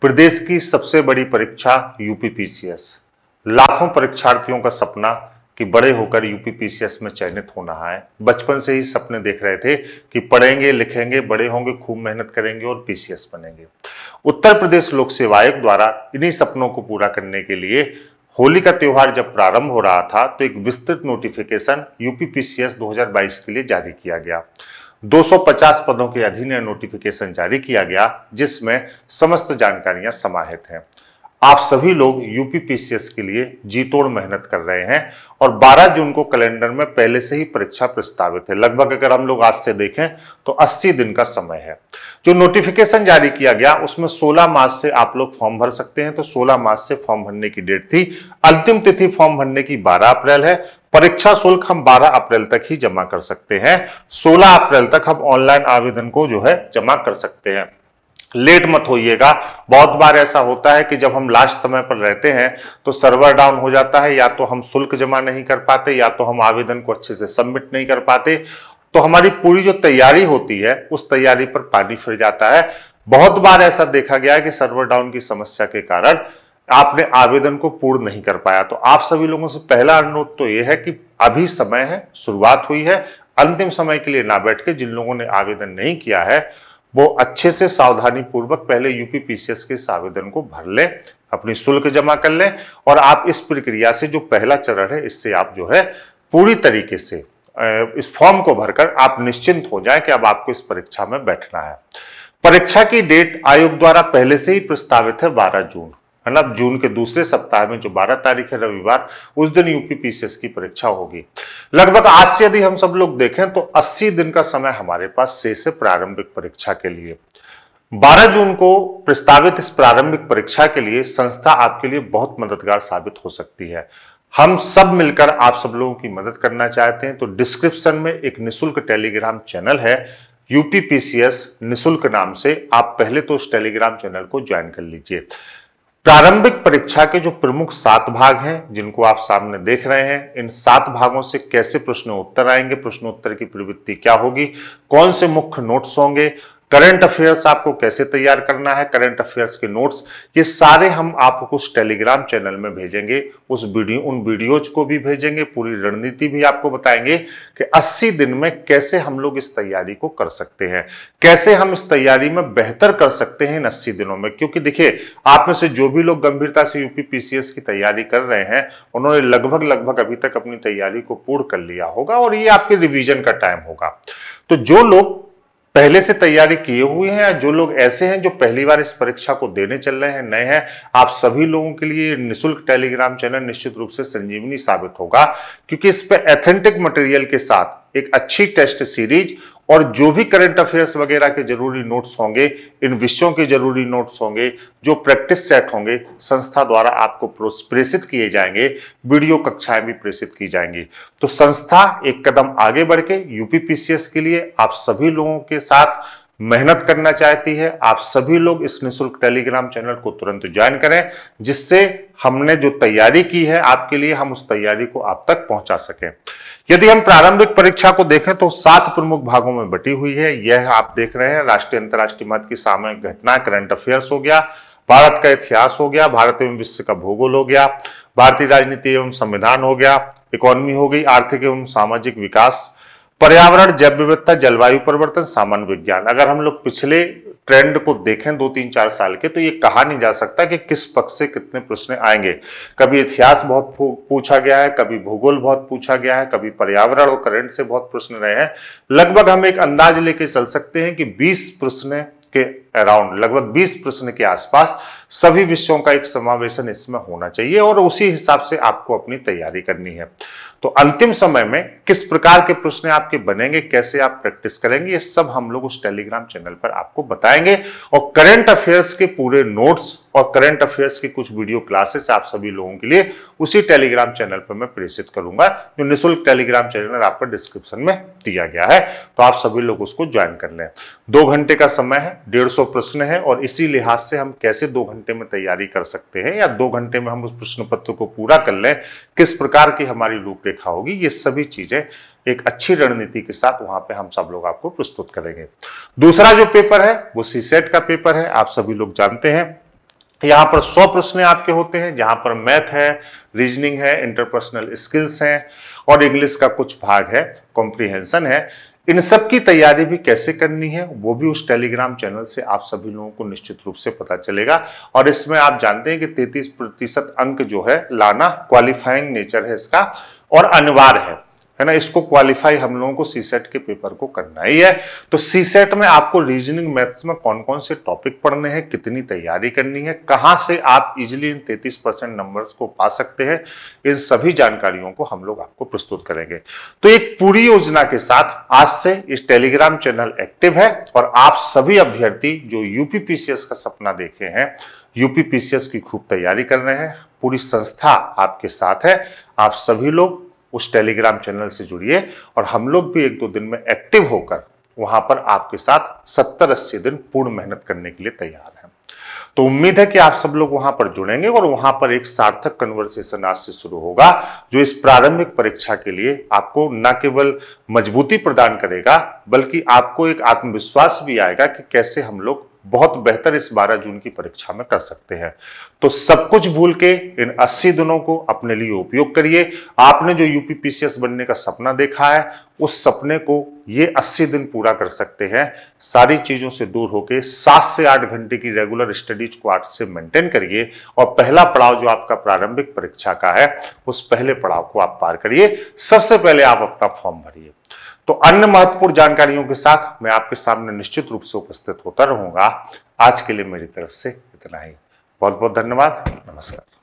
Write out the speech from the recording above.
प्रदेश की सबसे बड़ी परीक्षा यूपीपीसीएस लाखों परीक्षार्थियों का सपना कि बड़े होकर यूपीपीसीएस में चयनित होना है बचपन से ही सपने देख रहे थे कि पढ़ेंगे लिखेंगे बड़े होंगे खूब मेहनत करेंगे और पीसीएस बनेंगे उत्तर प्रदेश लोक सेवा आयोग द्वारा इन्हीं सपनों को पूरा करने के लिए होली का त्यौहार जब प्रारंभ हो रहा था तो एक विस्तृत नोटिफिकेशन यूपीपीसीएस 2022 के लिए जारी किया गया 250 पदों के अधीन नोटिफिकेशन जारी किया गया जिसमें समस्त जानकारियां समाहित हैं आप सभी लोग यूपीपीसीएस के लिए जीतोड़ मेहनत कर रहे हैं और 12 जून को कैलेंडर में पहले से ही परीक्षा प्रस्तावित है लगभग अगर हम लोग आज से देखें तो 80 दिन का समय है जो नोटिफिकेशन जारी किया गया उसमें 16 मार्च से आप लोग फॉर्म भर सकते हैं तो 16 मार्च से फॉर्म भरने की डेट थी अंतिम तिथि फॉर्म भरने की बारह अप्रैल है परीक्षा शुल्क हम 12 अप्रैल तक ही जमा कर सकते हैं 16 अप्रैल तक हम ऑनलाइन आवेदन को जो है जमा कर सकते हैं लेट मत होइएगा बहुत बार ऐसा होता है कि जब हम लास्ट समय पर रहते हैं तो सर्वर डाउन हो जाता है या तो हम शुल्क जमा नहीं कर पाते या तो हम आवेदन को अच्छे से सबमिट नहीं कर पाते तो हमारी पूरी जो तैयारी होती है उस तैयारी पर पानी फिर जाता है बहुत बार ऐसा देखा गया है कि सर्वर डाउन की समस्या के कारण आपने आवेदन को पूर्ण नहीं कर पाया तो आप सभी लोगों से पहला अनुरोध तो यह है कि अभी समय है शुरुआत हुई है अंतिम समय के लिए ना बैठ के जिन लोगों ने आवेदन नहीं किया है वो अच्छे से सावधानी पूर्वक पहले यूपी पीसीएस के इस आवेदन को भर लें अपनी शुल्क जमा कर लें और आप इस प्रक्रिया से जो पहला चरण है इससे आप जो है पूरी तरीके से इस फॉर्म को भरकर आप निश्चिंत हो जाए कि अब आपको इस परीक्षा में बैठना है परीक्षा की डेट आयोग द्वारा पहले से ही प्रस्तावित है बारह जून है ना जून के दूसरे सप्ताह में जो 12 तारीख है रविवार उस दिन यूपी पीसीएस की परीक्षा होगी लगभग आज से यदि हम सब लोग देखें तो 80 दिन का समय हमारे पास शेष है प्रारंभिक परीक्षा के लिए 12 जून को प्रस्तावित इस प्रारंभिक परीक्षा के लिए संस्था आपके लिए बहुत मददगार साबित हो सकती है हम सब मिलकर आप सब लोगों की मदद करना चाहते हैं तो डिस्क्रिप्शन में एक निःशुल्क टेलीग्राम चैनल है यूपीपीसीएस निशुल्क नाम से आप पहले तो उस टेलीग्राम चैनल को ज्वाइन कर लीजिए प्रारंभिक परीक्षा के जो प्रमुख सात भाग हैं जिनको आप सामने देख रहे हैं इन सात भागों से कैसे प्रश्न उत्तर आएंगे प्रश्नोत्तर की प्रवृत्ति क्या होगी कौन से मुख्य नोट्स होंगे करंट अफेयर्स आपको कैसे तैयार करना है करंट अफेयर्स के नोट्स ये सारे हम आपको कुछ टेलीग्राम चैनल में भेजेंगे उस वीडियो उन वीडियोज को भी भेजेंगे पूरी रणनीति भी आपको बताएंगे कि 80 दिन में कैसे हम लोग इस तैयारी को कर सकते हैं कैसे हम इस तैयारी में बेहतर कर सकते हैं इन अस्सी दिनों में क्योंकि देखिये आप में से जो भी लोग गंभीरता से यूपी पीसीएस की तैयारी कर रहे हैं उन्होंने लगभग लगभग अभी तक अपनी तैयारी को पूर्ण कर लिया होगा और ये आपके रिविजन का टाइम होगा तो जो लोग पहले से तैयारी किए हुए हैं जो लोग ऐसे हैं जो पहली बार इस परीक्षा को देने चल रहे हैं नए हैं आप सभी लोगों के लिए निशुल्क टेलीग्राम चैनल निश्चित रूप से संजीवनी साबित होगा क्योंकि इस पर एथेंटिक मटेरियल के साथ एक अच्छी टेस्ट सीरीज और जो भी करंट अफेयर्स वगैरह के जरूरी नोट्स होंगे इन विषयों के जरूरी नोट्स होंगे जो प्रैक्टिस सेट होंगे संस्था द्वारा आपको प्रेषित किए जाएंगे वीडियो कक्षाएं भी प्रेषित की जाएंगी तो संस्था एक कदम आगे बढ़ के यूपीपीसीएस के लिए आप सभी लोगों के साथ मेहनत करना चाहती है आप सभी लोग इस निशुल्क टेलीग्राम चैनल को तुरंत ज्वाइन करें जिससे हमने जो तैयारी की है आपके लिए हम उस तैयारी को आप तक पहुंचा सकें यदि हम प्रारंभिक परीक्षा को देखें तो सात प्रमुख भागों में बटी हुई है यह आप देख रहे हैं राष्ट्रीय अंतर्राष्ट्रीय मत की सामयिक घटना करंट अफेयर्स हो गया भारत का इतिहास हो गया भारत एवं विश्व का भूगोल हो गया भारतीय राजनीति एवं संविधान हो गया इकोनॉमी हो गई आर्थिक एवं सामाजिक विकास पर्यावरण जैव विविधता जलवायु परिवर्तन सामान्य विज्ञान अगर हम लोग पिछले ट्रेंड को देखें दो तीन चार साल के तो ये कहा नहीं जा सकता कि किस पक्ष से कितने प्रश्न आएंगे कभी इतिहास बहुत पूछा गया है कभी भूगोल बहुत पूछा गया है कभी पर्यावरण और करंट से बहुत प्रश्न रहे हैं लगभग हम एक अंदाज लेके चल सकते हैं कि बीस प्रश्न के अराउंड लगभग 20 प्रश्न के आसपास सभी विषयों का एक समावेशन इसमें होना चाहिए और उसी हिसाब से आपको अपनी तैयारी करनी है तो अंतिम समय में किस प्रकार के प्रश्न आपके बनेंगे कैसे आप प्रैक्टिस करेंगे ये सब हम लोग उस टेलीग्राम चैनल पर आपको बताएंगे और करंट अफेयर्स के पूरे नोट्स और करंट अफेयर्स की कुछ वीडियो क्लासेस आप सभी लोगों के लिए उसी टेलीग्राम चैनल पर मैं प्रेषित करूंगा जो निःशुल्क टेलीग्राम चैनल आपको डिस्क्रिप्शन में दिया गया है तो आप सभी लोग उसको ज्वाइन कर लें दो घंटे का समय है डेढ़ सौ प्रश्न है और इसी लिहाज से हम कैसे दो घंटे में तैयारी कर सकते हैं या दो घंटे में हम उस प्रश्न पत्र को पूरा कर लें किस प्रकार की हमारी रूपरेखा रेखा होगी ये सभी चीज़ें एक अच्छी रणनीति के साथ वहां पे हम सब लोग आपको प्रस्तुत करेंगे दूसरा जो पेपर है वो सीसेट का पेपर है आप सभी लोग जानते हैं यहाँ पर 100 प्रश्न आपके होते हैं जहां पर मैथ है रीजनिंग है इंटरपर्सनल स्किल्स हैं और इंग्लिश का कुछ भाग है कॉम्प्रिहेंशन है इन सब की तैयारी भी कैसे करनी है वो भी उस टेलीग्राम चैनल से आप सभी लोगों को निश्चित रूप से पता चलेगा और इसमें आप जानते हैं कि 33 प्रतिशत अंक जो है लाना क्वालिफाइंग नेचर है इसका और अनिवार्य है है ना इसको क्वालिफाई हम लोगों को सी सेट के पेपर को करना ही है तो सी सेट में आपको रीजनिंग मैथ्स में कौन कौन से टॉपिक पढ़ने हैं कितनी तैयारी करनी है कहाँ से आप इजिली इन 33 परसेंट नंबर्स को पा सकते हैं इन सभी जानकारियों को हम लोग आपको प्रस्तुत करेंगे तो एक पूरी योजना के साथ आज से इस टेलीग्राम चैनल एक्टिव है और आप सभी अभ्यर्थी जो यूपीपीसीएस का सपना देखे हैं यूपीपीसीएस की खूब तैयारी कर रहे हैं पूरी संस्था आपके साथ है आप सभी लोग उस टेलीग्राम चैनल से जुड़िए और हम लोग भी एक दो दिन में एक्टिव होकर वहां पर आपके साथ सत्तर अस्सी दिन पूर्ण मेहनत करने के लिए तैयार हैं तो उम्मीद है कि आप सब लोग वहां पर जुड़ेंगे और वहां पर एक सार्थक कन्वर्सेशन आज से शुरू होगा जो इस प्रारंभिक परीक्षा के लिए आपको न केवल मजबूती प्रदान करेगा बल्कि आपको एक आत्मविश्वास भी आएगा कि कैसे हम लोग बहुत बेहतर इस 12 जून की परीक्षा में कर सकते हैं तो सब कुछ भूल के इन 80 दिनों को अपने लिए उपयोग करिए आपने जो यूपीपीसीएस बनने का सपना देखा है उस सपने को ये 80 दिन पूरा कर सकते हैं सारी चीज़ों से दूर होकर सात से आठ घंटे की रेगुलर स्टडीज को आठ से मेंटेन करिए और पहला पड़ाव जो आपका प्रारंभिक परीक्षा का है उस पहले पड़ाव को आप पार करिए सबसे पहले आप अपना फॉर्म भरिए तो अन्य महत्वपूर्ण जानकारियों के साथ मैं आपके सामने निश्चित रूप से उपस्थित होता रहूंगा आज के लिए मेरी तरफ से इतना ही बहुत बहुत धन्यवाद नमस्कार